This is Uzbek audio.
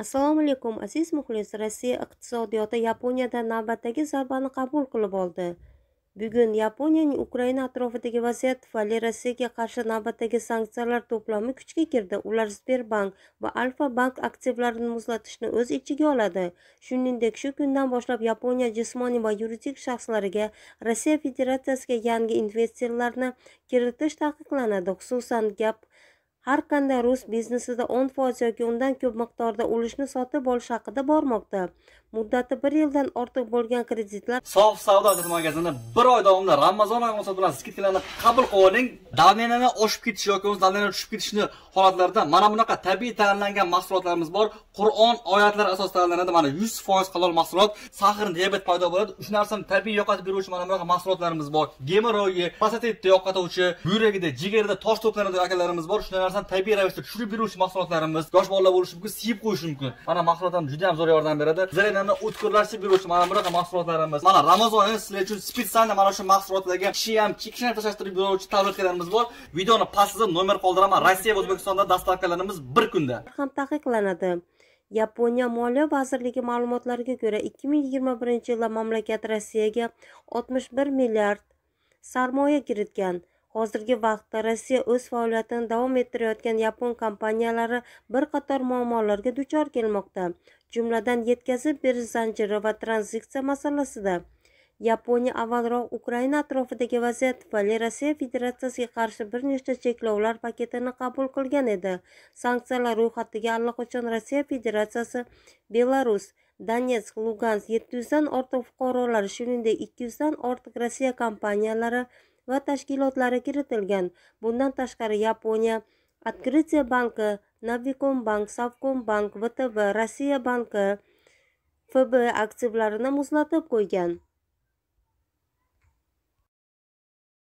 assalomu alaykum aziz muxlis rossiya iqtisodiyoti yaponiyadan navbatdagi zarbani qabul qilib oldi bugun yaponiyaning ukraina atrofidagi vaziyat tufayli rossiyaga qarshi navbatdagi sanksiyalar to'plami kuchga kirdi ular sberbank va alfa bank aktivlarini muzlatishni o'z ichiga oladi shuningdek shu kundan boshlab yaponiya jismoniy va yuridik shaxslarga rossiya federatsiyasiga yangi investitsiyalarni kiritish taqiqlanadi xususan gap har qanday rus biznesida o'n foiz yoki undan ko'p miqdorda ulushni sotib olish haqida bormoqda muddati bir yildan ortiq bo'lgan kreditlar sof savdo magazini bir oy davomida ramazon oyi bilan skidkalarni qabul qilib oling davlenini oshib ketish yoki o'z tushib ketishni holatlarida mana bunaqa tabiiy tayyorlangan mahsulotlarimiz bor qur'on oyatlari asosida tayyorlanadi mana yuz foiz halol mahsulot sahr diabet paydo bo'ladi uch narsani tabiiy yo'qotib beruvchi mana bunaqa mahsulotlarimiz bor gemoroyi pasatetni yo'qotuvchi buyragida jigarda tosh to'planadigan akalarimiz bor shunday narsani tabiiy ravishda tushirib beruvchi mahsulotlarimiz yosh bolalar bo'lishi mumkin siyib qo'yishi mumkin mana mahsulot ham juda ham zo'r yordam beradi zarenani o'tkirlashtirib beruvchi mana bunaqa mahsulotlarimiz mana ramazon sizlar uchun специально mana shu mahsulotlarga kishi ham kichkina tashlashtirib beruvchi tabletkalarimiz bor videoni pastida nomer qoldiraman rossiya va o'zbekistonda dastlabkilarimiz bir kunda ham taqiqlanadi yaponiya moliya vazirligi ma'lumotlariga ko'ra 2021 yilda mamlakat rossiyaga 61 milliard sarmoya kiritgan hozirgi vaqtda rossiya o'z faoliyatini davom ettirayotgan yapon kompaniyalari bir qator muammolarga duchor kelmoqda jumladan yetkazib berish zanjiri va tranzitsiya masalasida yaponiya avvalroq ukraina atrofidagi vaziyat tufayli rossiya federatsiyasiga qarshi bir nechta cheklovlar paketini qabul qilgan edi sanksiyalar ro'yxatiga allaqachon rossiya federatsiyasi belarus donetsk lugansk yetti yuzdan ortiq fuqarolari shuningdek ikki yuzdan ortiq rossiya kompaniyalari va tashkilotlari kiritilgan bundan tashqari yaponiya открытие banki navikombank bank vtv rossiya banki fb aktivlarini muzlatib qo'ygan